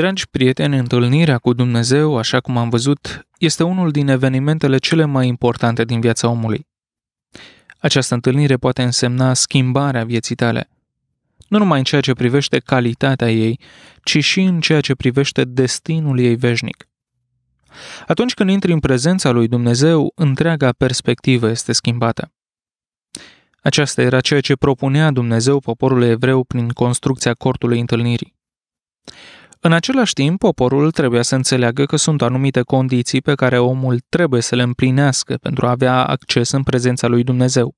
Dragi prieteni, întâlnirea cu Dumnezeu, așa cum am văzut, este unul din evenimentele cele mai importante din viața omului. Această întâlnire poate însemna schimbarea vieții tale, nu numai în ceea ce privește calitatea ei, ci și în ceea ce privește destinul ei veșnic. Atunci când intri în prezența lui Dumnezeu, întreaga perspectivă este schimbată. Aceasta era ceea ce propunea Dumnezeu poporului evreu prin construcția cortului întâlnirii. În același timp, poporul trebuia să înțeleagă că sunt anumite condiții pe care omul trebuie să le împlinească pentru a avea acces în prezența lui Dumnezeu.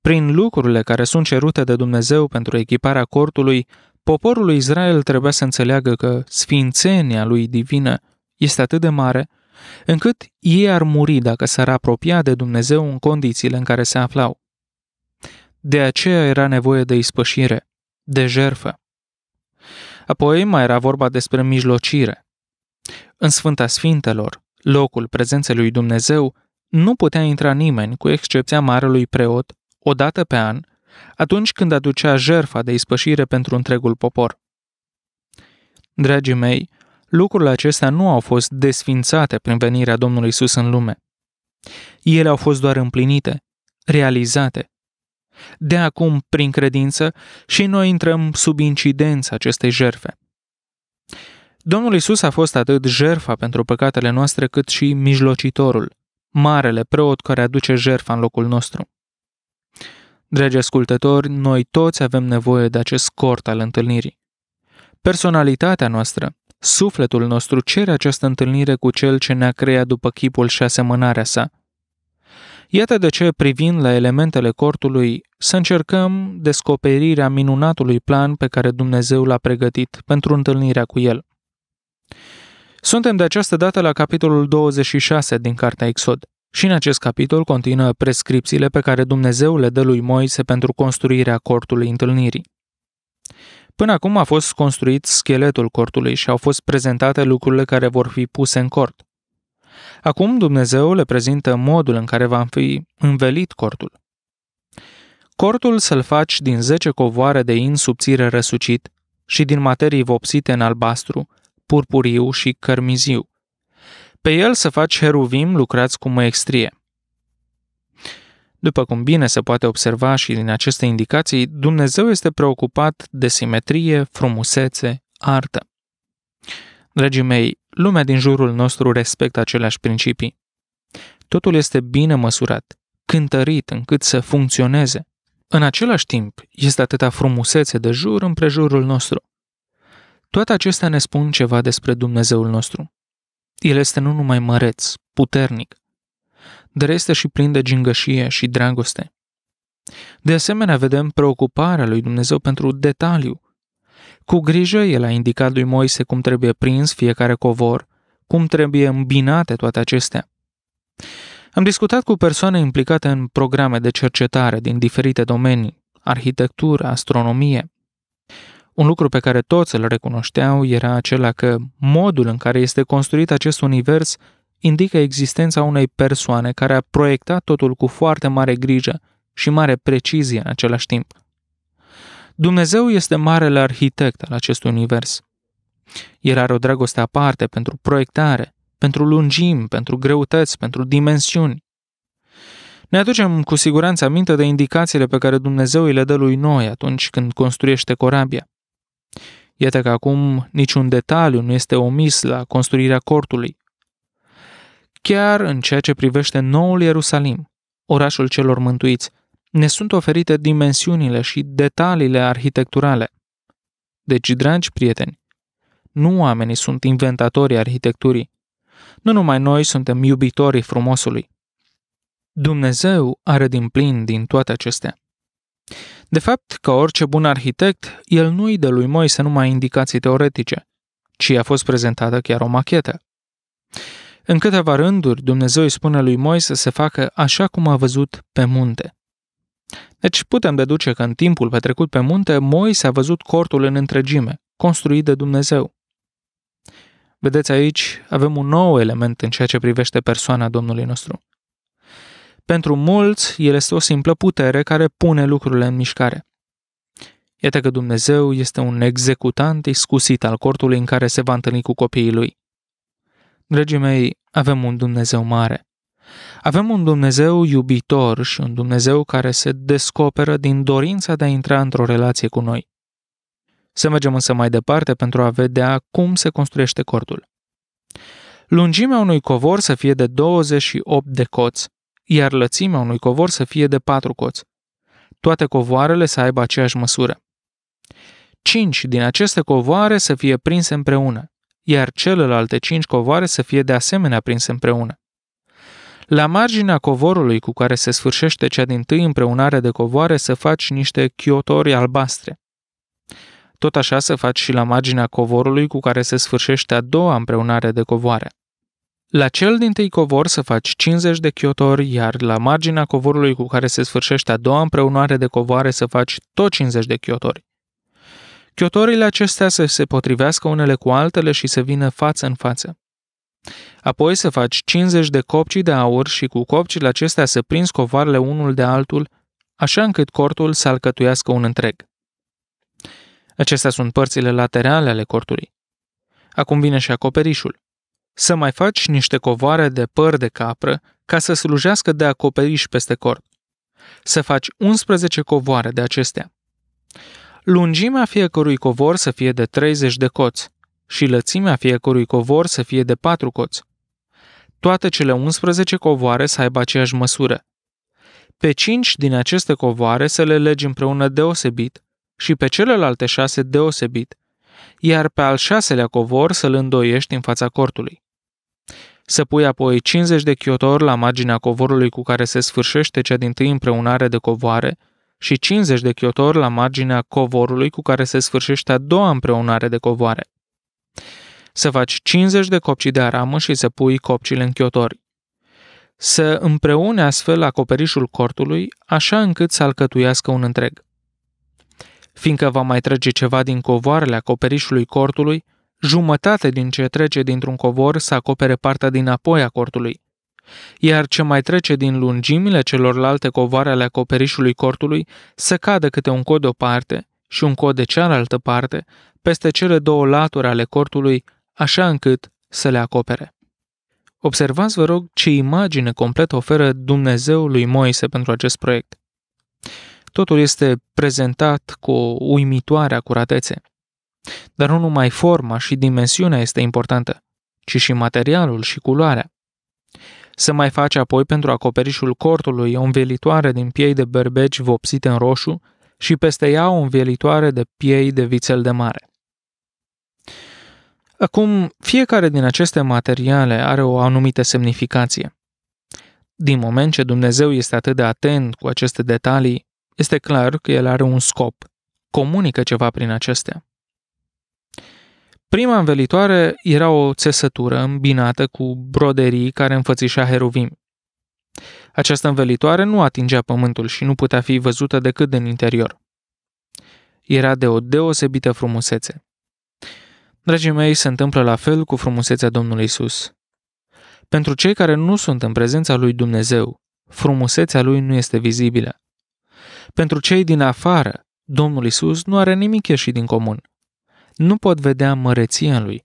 Prin lucrurile care sunt cerute de Dumnezeu pentru echiparea cortului, poporul lui Israel trebuia să înțeleagă că sfințenia lui divină este atât de mare încât ei ar muri dacă s-ar apropia de Dumnezeu în condițiile în care se aflau. De aceea era nevoie de ispășire, de jerfă. Apoi mai era vorba despre mijlocire. În Sfânta Sfintelor, locul prezenței lui Dumnezeu, nu putea intra nimeni, cu excepția marelui preot, o dată pe an, atunci când aducea jerfa de ispășire pentru întregul popor. Dragii mei, lucrurile acestea nu au fost desfințate prin venirea Domnului Isus în lume. Ele au fost doar împlinite, realizate, de acum, prin credință, și noi intrăm sub incidența acestei jerfe. Domnul Isus a fost atât jerfa pentru păcatele noastre, cât și mijlocitorul, marele preot care aduce jerfa în locul nostru. Dragi ascultători, noi toți avem nevoie de acest cort al întâlnirii. Personalitatea noastră, sufletul nostru cere această întâlnire cu cel ce ne-a creat după chipul și asemănarea sa, Iată de ce, privind la elementele cortului, să încercăm descoperirea minunatului plan pe care Dumnezeu l-a pregătit pentru întâlnirea cu el. Suntem de această dată la capitolul 26 din Cartea Exod. Și în acest capitol continuă prescripțiile pe care Dumnezeu le dă lui Moise pentru construirea cortului întâlnirii. Până acum a fost construit scheletul cortului și au fost prezentate lucrurile care vor fi puse în cort. Acum Dumnezeu le prezintă modul în care va fi învelit cortul. Cortul să-l faci din zece covoare de in subțire răsucit și din materii vopsite în albastru, purpuriu și cărmiziu. Pe el să faci heruvim lucrați cu măextrie. După cum bine se poate observa și din aceste indicații, Dumnezeu este preocupat de simetrie, frumusețe, artă. Dragii mei, Lumea din jurul nostru respectă aceleași principii. Totul este bine măsurat, cântărit încât să funcționeze. În același timp, este atâta frumusețe de jur împrejurul nostru. Toate acestea ne spun ceva despre Dumnezeul nostru. El este nu numai măreț, puternic, dar este și plin de gingășie și dragoste. De asemenea, vedem preocuparea lui Dumnezeu pentru detaliu, cu grijă, el a indicat lui Moise cum trebuie prins fiecare covor, cum trebuie îmbinate toate acestea. Am discutat cu persoane implicate în programe de cercetare din diferite domenii, arhitectură, astronomie. Un lucru pe care toți îl recunoșteau era acela că modul în care este construit acest univers indică existența unei persoane care a proiectat totul cu foarte mare grijă și mare precizie în același timp. Dumnezeu este marele arhitect al acestui univers. El are o dragoste aparte pentru proiectare, pentru lungimi, pentru greutăți, pentru dimensiuni. Ne aducem cu siguranță aminte de indicațiile pe care Dumnezeu îi le dă lui noi atunci când construiește corabia. Iată că acum niciun detaliu nu este omis la construirea cortului. Chiar în ceea ce privește noul Ierusalim, orașul celor mântuiți, ne sunt oferite dimensiunile și detaliile arhitecturale. Deci, dragi prieteni, nu oamenii sunt inventatorii arhitecturii. Nu numai noi suntem iubitorii frumosului. Dumnezeu are din plin din toate acestea. De fapt, ca orice bun arhitect, el nu-i de lui Moise numai indicații teoretice, ci a fost prezentată chiar o machetă. În câteva rânduri, Dumnezeu îi spune lui Moise să se facă așa cum a văzut pe munte. Deci putem deduce că în timpul petrecut pe munte, Moise a văzut cortul în întregime, construit de Dumnezeu. Vedeți aici, avem un nou element în ceea ce privește persoana Domnului nostru. Pentru mulți, el este o simplă putere care pune lucrurile în mișcare. Iată că Dumnezeu este un executant iscusit al cortului în care se va întâlni cu copiii lui. Dragii mei, avem un Dumnezeu mare. Avem un Dumnezeu iubitor și un Dumnezeu care se descoperă din dorința de a intra într-o relație cu noi. Să mergem însă mai departe pentru a vedea cum se construiește cordul. Lungimea unui covor să fie de 28 de coți, iar lățimea unui covor să fie de 4 coți. Toate covoarele să aibă aceeași măsură. 5 din aceste covoare să fie prinse împreună, iar celelalte 5 covoare să fie de asemenea prinse împreună. La marginea covorului cu care se sfârșește cea din tâi împreunare de covoare să faci niște chiotori albastre. Tot așa să faci și la marginea covorului cu care se sfârșește a doua împreunare de covoare. La cel din tâi covor să faci 50 de chiotori, iar la marginea covorului cu care se sfârșește a doua împreunare de covoare să faci tot 50 de chiotori. Chiotorile acestea să se potrivească unele cu altele și să vină față în față. Apoi să faci 50 de copcii de aur și cu copcile acestea să prinzi covarele unul de altul, așa încât cortul să alcătuiască un întreg. Acestea sunt părțile laterale ale cortului. Acum vine și acoperișul. Să mai faci niște covare de păr de capră ca să slujească de acoperiș peste cort. Să faci 11 covoare de acestea. Lungimea fiecărui covor să fie de 30 de coți, și lățimea fiecărui covor să fie de patru coți. Toate cele 11 covoare să aibă aceeași măsură. Pe cinci din aceste covoare să le legi împreună deosebit și pe celelalte șase deosebit, iar pe al șaselea covor să-l îndoiești în fața cortului. Să pui apoi 50 de chiotori la marginea covorului cu care se sfârșește cea din tâi împreunare de covoare și 50 de chiotori la marginea covorului cu care se sfârșește a doua împreunare de covoare. Să faci 50 de copci de aramă și să pui copcile în chiotori. Să împreune astfel acoperișul cortului, așa încât să alcătuiască un întreg. Fiindcă va mai trece ceva din covoarele acoperișului cortului, jumătate din ce trece dintr-un covor să acopere partea din apoi a cortului, iar ce mai trece din lungimile celorlalte covoare ale acoperișului cortului să cadă câte un cod parte și un cod de cealaltă parte, peste cele două laturi ale cortului, așa încât să le acopere. Observați, vă rog, ce imagine complet oferă Dumnezeu lui Moise pentru acest proiect. Totul este prezentat cu o uimitoare acuratețe. Dar nu numai forma și dimensiunea este importantă, ci și materialul și culoarea. Se mai face apoi pentru acoperișul cortului o învelitoare din piei de berbeci vopsite în roșu, și peste ea o învielitoare de piei de vițel de mare. Acum, fiecare din aceste materiale are o anumită semnificație. Din moment ce Dumnezeu este atât de atent cu aceste detalii, este clar că el are un scop, comunică ceva prin acestea. Prima învelitoare era o țesătură îmbinată cu broderii care înfățișa heruvim. Această învelitoare nu atingea pământul și nu putea fi văzută decât din interior. Era de o deosebită frumusețe. Dragii mei, se întâmplă la fel cu frumusețea Domnului Isus. Pentru cei care nu sunt în prezența lui Dumnezeu, frumusețea lui nu este vizibilă. Pentru cei din afară, Domnul Isus nu are nimic ieșit din comun. Nu pot vedea măreția lui.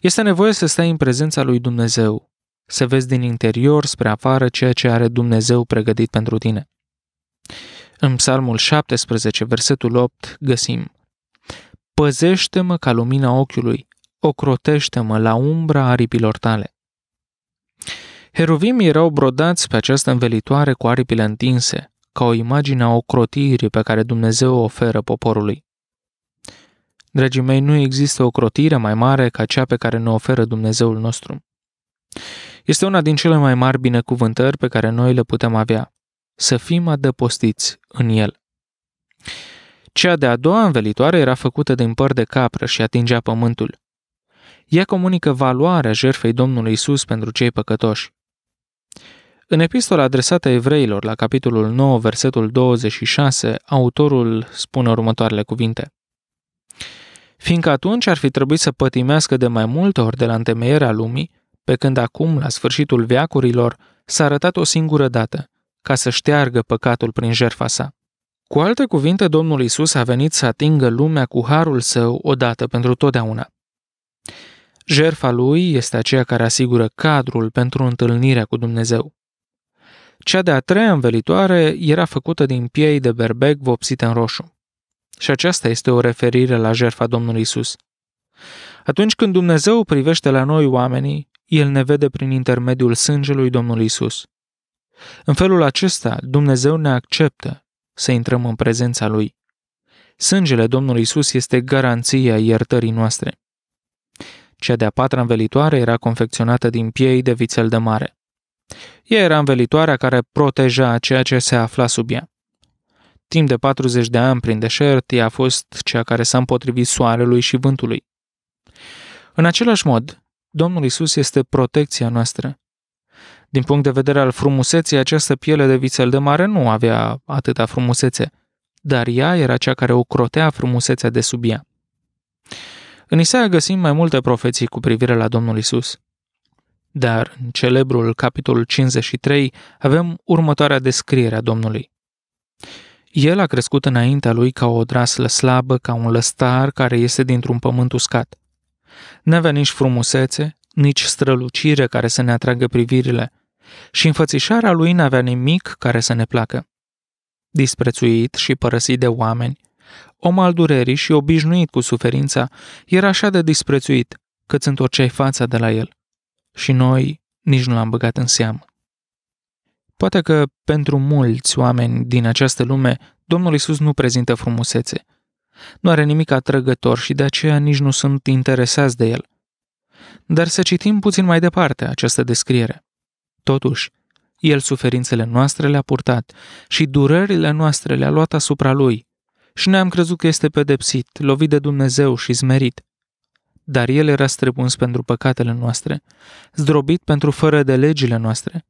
Este nevoie să stai în prezența lui Dumnezeu, să vezi din interior spre afară ceea ce are Dumnezeu pregătit pentru tine. În Psalmul 17, versetul 8, găsim Păzește-mă ca lumina ochiului, ocrotește-mă la umbra aripilor tale. Heruvimii erau brodați pe această învelitoare cu aripile întinse, ca o imagine a ocrotirii pe care Dumnezeu o oferă poporului. Dragii mei, nu există o crotire mai mare ca cea pe care ne oferă Dumnezeul nostru. Este una din cele mai mari binecuvântări pe care noi le putem avea. Să fim adăpostiți în el. Cea de-a doua învelitoare era făcută din păr de capră și atingea pământul. Ea comunică valoarea jertfei Domnului Isus pentru cei păcătoși. În epistola adresată evreilor, la capitolul 9, versetul 26, autorul spune următoarele cuvinte. Fiindcă atunci ar fi trebuit să pătimească de mai multe ori de la întemeierea lumii, pe când acum, la sfârșitul veacurilor, s-a arătat o singură dată, ca să șteargă păcatul prin jertfa sa. Cu alte cuvinte, Domnul Isus a venit să atingă lumea cu harul său odată pentru totdeauna. Jerfa lui este aceea care asigură cadrul pentru întâlnirea cu Dumnezeu. Cea de-a treia învelitoare era făcută din piei de berbec vopsite în roșu. Și aceasta este o referire la jerfa Domnului Isus. Atunci când Dumnezeu privește la noi oamenii, el ne vede prin intermediul sângelui Domnului Isus. În felul acesta, Dumnezeu ne acceptă să intrăm în prezența Lui. Sângele Domnului Isus este garanția iertării noastre. Cea de-a patra învelitoare era confecționată din piei de vițel de mare. Ea era învelitoarea care proteja ceea ce se afla sub ea. Timp de 40 de ani prin deșert, ea a fost cea care s-a împotrivit soarelui și vântului. În același mod, Domnul Isus este protecția noastră. Din punct de vedere al frumuseții, această piele de vițel de mare nu avea atâta frumusețe, dar ea era cea care o crotea frumusețea de sub ea. În Isaia găsim mai multe profeții cu privire la Domnul Isus. Dar în celebrul capitolul 53 avem următoarea descriere a Domnului. El a crescut înaintea lui ca o draslă slabă, ca un lăstar care iese dintr-un pământ uscat. N-avea nici frumusețe, nici strălucire care să ne atragă privirile și înfățișarea lui n-avea nimic care să ne placă. Disprețuit și părăsit de oameni, om al durerii și obișnuit cu suferința, era așa de disprețuit că îți întorceai fața de la el. Și noi nici nu l-am băgat în seamă. Poate că pentru mulți oameni din această lume, Domnul Isus nu prezintă frumusețe, nu are nimic atrăgător și de aceea nici nu sunt interesați de el. Dar să citim puțin mai departe această descriere. Totuși, el suferințele noastre le-a purtat și durerile noastre le-a luat asupra lui. Și ne-am crezut că este pedepsit, lovit de Dumnezeu și zmerit. Dar el era străpuns pentru păcatele noastre, zdrobit pentru fără de legile noastre.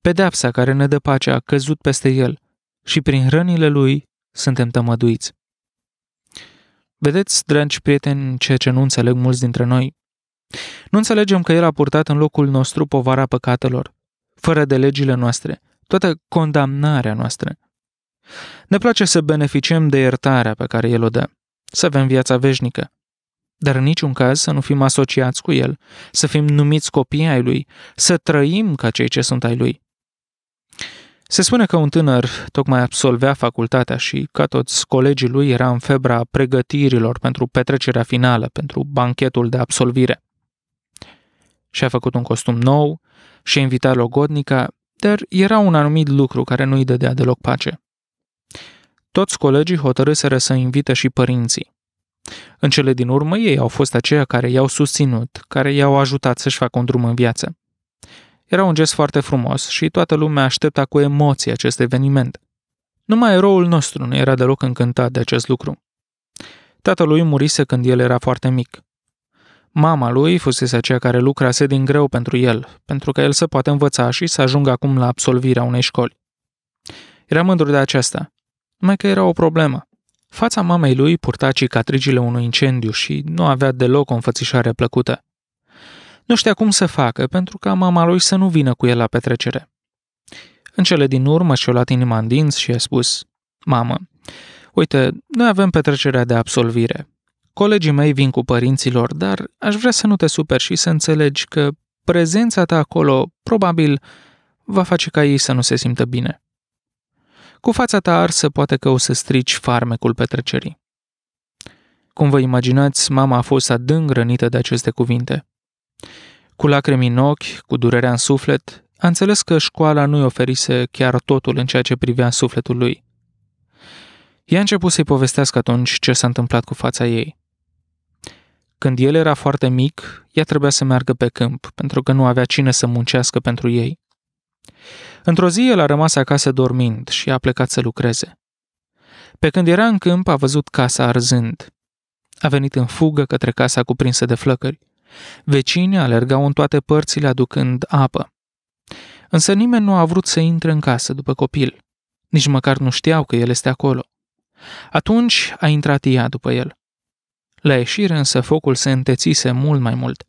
Pedepsa care ne dă pacea a căzut peste el și prin rănile lui suntem tămăduiți. Vedeți, dragi prieteni, ceea ce nu înțeleg mulți dintre noi. Nu înțelegem că El a purtat în locul nostru povara păcatelor, fără de legile noastre, toată condamnarea noastră. Ne place să beneficiem de iertarea pe care El o dă, să avem viața veșnică, dar în niciun caz să nu fim asociați cu El, să fim numiți copii ai Lui, să trăim ca cei ce sunt ai Lui. Se spune că un tânăr tocmai absolvea facultatea și, ca toți colegii lui, era în febra pregătirilor pentru petrecerea finală, pentru banchetul de absolvire. Și-a făcut un costum nou și a invitat logodnica, dar era un anumit lucru care nu-i dădea deloc pace. Toți colegii hotărâseră să invite și părinții. în cele din urmă, ei au fost aceia care i-au susținut, care i-au ajutat să-și facă un drum în viață. Era un gest foarte frumos și toată lumea aștepta cu emoție acest eveniment. Numai eroul nostru nu era deloc încântat de acest lucru. Tatălui murise când el era foarte mic. Mama lui fusese aceea care lucrase din greu pentru el, pentru că el să poată învăța și să ajungă acum la absolvirea unei școli. Era mândru de aceasta, numai că era o problemă. Fața mamei lui purta cicatricile unui incendiu și nu avea deloc o înfățișare plăcută. Nu știa cum să facă pentru ca mama lui să nu vină cu el la petrecere. În cele din urmă și-o luat inima în dinți și a spus, Mamă, uite, noi avem petrecerea de absolvire. Colegii mei vin cu părinților, dar aș vrea să nu te superi și să înțelegi că prezența ta acolo probabil va face ca ei să nu se simtă bine. Cu fața ta arsă poate că o să strici farmecul petrecerii. Cum vă imaginați, mama a fost adânc rănită de aceste cuvinte. Cu lacrimi în ochi, cu durerea în suflet, a înțeles că școala nu-i oferise chiar totul în ceea ce privea sufletul lui. Ea a început să-i povestească atunci ce s-a întâmplat cu fața ei. Când el era foarte mic, ea trebuia să meargă pe câmp, pentru că nu avea cine să muncească pentru ei. Într-o zi, el a rămas acasă dormind și a plecat să lucreze. Pe când era în câmp, a văzut casa arzând. A venit în fugă către casa cuprinsă de flăcări. Vecinii alergau în toate părțile aducând apă. Însă nimeni nu a vrut să intre în casă după copil. Nici măcar nu știau că el este acolo. Atunci a intrat ea după el. La ieșire însă focul se întețise mult mai mult.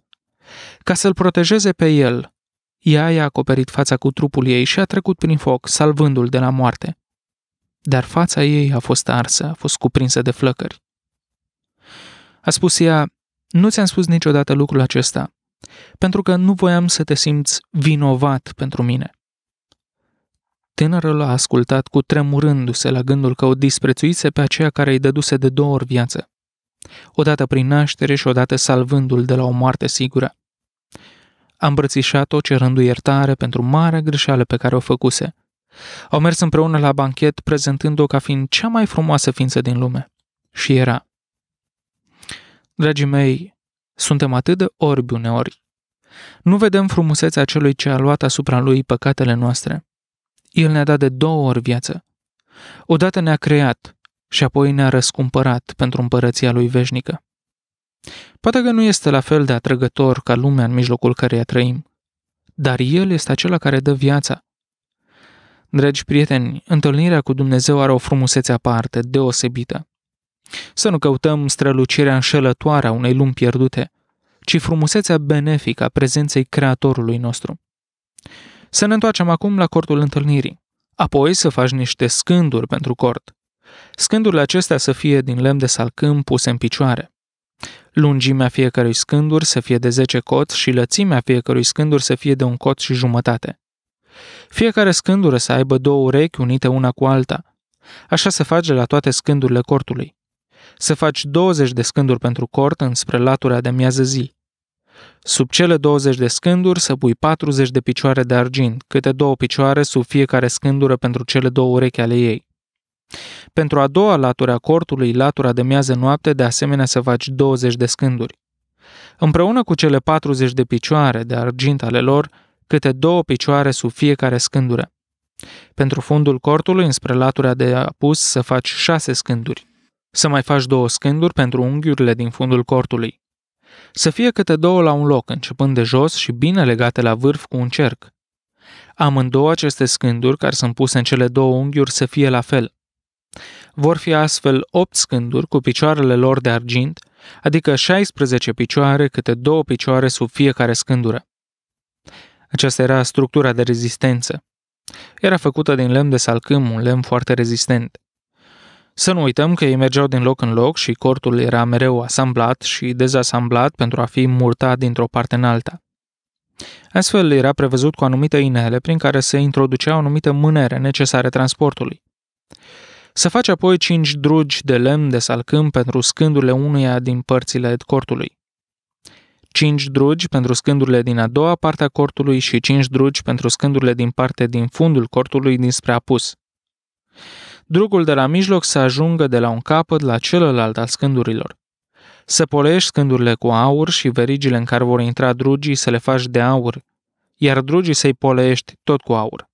Ca să-l protejeze pe el, ea i-a acoperit fața cu trupul ei și a trecut prin foc, salvându-l de la moarte. Dar fața ei a fost arsă, a fost cuprinsă de flăcări. A spus ea, nu ți-am spus niciodată lucrul acesta, pentru că nu voiam să te simți vinovat pentru mine. Tânărul a ascultat cu tremurându-se la gândul că o disprețuise pe aceea care îi dăduse de două ori viață, odată prin naștere și odată salvându-l de la o moarte sigură. A îmbrățișat-o cerându iertare pentru marea greșeală pe care o făcuse. Au mers împreună la banchet prezentând-o ca fiind cea mai frumoasă ființă din lume. Și era. Dragii mei, suntem atât de orbi uneori. Nu vedem frumusețea celui ce a luat asupra lui păcatele noastre. El ne-a dat de două ori viață. Odată ne-a creat și apoi ne-a răscumpărat pentru împărăția lui veșnică. Poate că nu este la fel de atrăgător ca lumea în mijlocul căreia trăim, dar El este acela care dă viața. Dragi prieteni, întâlnirea cu Dumnezeu are o frumusețe aparte, deosebită. Să nu căutăm strălucirea înșelătoare a unei lumi pierdute, ci frumusețea benefică a prezenței Creatorului nostru. Să ne întoarcem acum la cortul întâlnirii, apoi să faci niște scânduri pentru cort. Scândurile acestea să fie din lemn de salcâm puse în picioare. Lungimea fiecărui scânduri să fie de 10 coți și lățimea fiecărui scânduri să fie de un cot și jumătate. Fiecare scândură să aibă două urechi unite una cu alta. Așa se face la toate scândurile cortului să faci 20 de scânduri pentru cort înspre latura de miază zi. Sub cele 20 de scânduri să pui 40 de picioare de argint, câte două picioare sub fiecare scândură pentru cele două urechi ale ei. Pentru a doua latură a cortului, latura de miază noapte, de asemenea să faci 20 de scânduri. Împreună cu cele 40 de picioare de argint ale lor, câte două picioare sub fiecare scândură. Pentru fundul cortului, înspre latura de apus, să faci șase scânduri. Să mai faci două scânduri pentru unghiurile din fundul cortului. Să fie câte două la un loc, începând de jos și bine legate la vârf cu un cerc. Amândouă aceste scânduri care sunt puse în cele două unghiuri să fie la fel. Vor fi astfel 8 scânduri cu picioarele lor de argint, adică 16 picioare câte două picioare sub fiecare scândură. Aceasta era structura de rezistență. Era făcută din lemn de salcâm, un lemn foarte rezistent. Să nu uităm că ei mergeau din loc în loc și cortul era mereu asamblat și dezasamblat pentru a fi murtat dintr-o parte în alta. Astfel era prevăzut cu anumite inele prin care se o anumită mânere necesare transportului. Să face apoi cinci drugi de lemn de salcâm pentru scândurile unuia din părțile cortului. cinci drugi pentru scândurile din a doua parte a cortului și cinci drugi pentru scândurile din parte din fundul cortului dinspre apus drugul de la mijloc să ajungă de la un capăt la celălalt al scândurilor. Să polești scândurile cu aur și verigile în care vor intra drugii să le faci de aur, iar drugii să-i polești tot cu aur.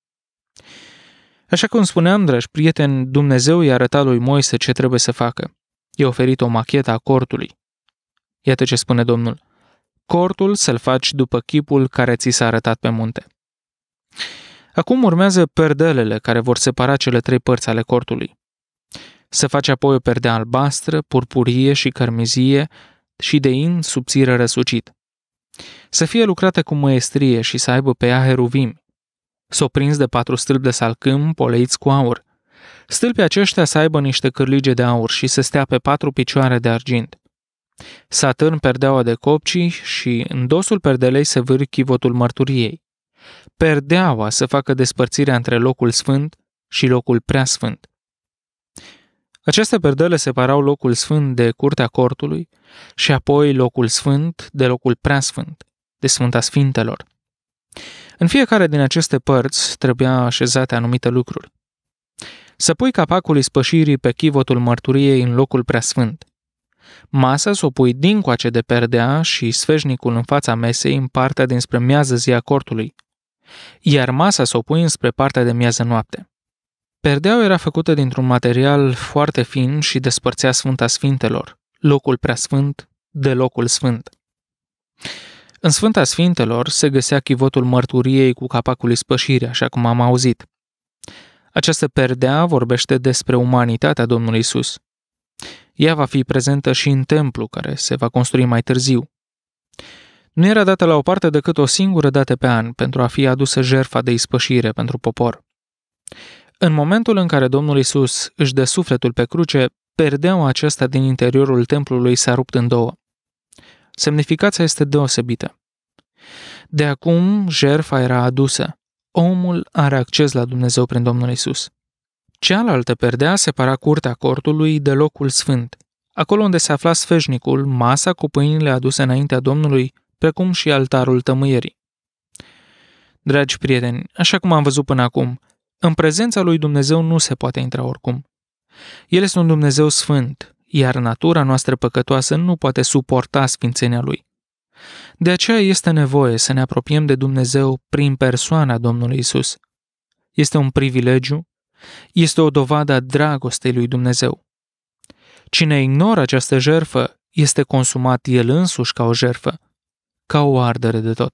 Așa cum spuneam, dragi prieteni, Dumnezeu i-a arătat lui Moise ce trebuie să facă. I-a oferit o machetă a cortului. Iată ce spune Domnul. Cortul să-l faci după chipul care ți s-a arătat pe munte. Acum urmează perdelele care vor separa cele trei părți ale cortului. Se face apoi o perdea albastră, purpurie și cărmizie și de in subțire răsucit. Să fie lucrată cu măestrie și să aibă pe ea heruvim. S-o prins de patru stâlpi de salcâm poleiți cu aur. Stâlpii aceștia să aibă niște cârlige de aur și să stea pe patru picioare de argint. Să atârn perdeaua de copcii și în dosul perdelei se vâr chivotul mărturiei perdeaua să facă despărțirea între locul sfânt și locul preasfânt. Aceste perdele separau locul sfânt de curtea cortului și apoi locul sfânt de locul preasfânt, de Sfânta Sfintelor. În fiecare din aceste părți trebuia așezate anumite lucruri. Să pui capacul ispășirii pe chivotul mărturiei în locul preasfânt. Masa să o pui dincoace de perdea și sfeșnicul în fața mesei în partea dinspre miază a cortului iar masa s o pui înspre partea de miază noapte. Perdeaua era făcută dintr-un material foarte fin și despărțea Sfânta Sfintelor, locul preasfânt de locul sfânt. În Sfânta Sfintelor se găsea chivotul mărturiei cu capacul ispășirii, așa cum am auzit. Această perdea vorbește despre umanitatea Domnului Isus. Ea va fi prezentă și în templu care se va construi mai târziu. Nu era dată la o parte decât o singură dată pe an pentru a fi adusă jerfa de ispășire pentru popor. În momentul în care Domnul Isus își dă sufletul pe cruce, perdeaua aceasta din interiorul templului s-a rupt în două. Semnificația este deosebită. De acum, jerfa era adusă. Omul are acces la Dumnezeu prin Domnul Isus. Cealaltă perdea separa curtea cortului de locul sfânt, acolo unde se afla sfeșnicul, masa cu pâinile aduse înaintea Domnului precum și altarul tămâierii. Dragi prieteni, așa cum am văzut până acum, în prezența lui Dumnezeu nu se poate intra oricum. El este un Dumnezeu sfânt, iar natura noastră păcătoasă nu poate suporta sfințenia lui. De aceea este nevoie să ne apropiem de Dumnezeu prin persoana Domnului Isus. Este un privilegiu, este o dovadă a dragostei lui Dumnezeu. Cine ignoră această jerfă, este consumat el însuși ca o jerfă, ca o ardere de tot.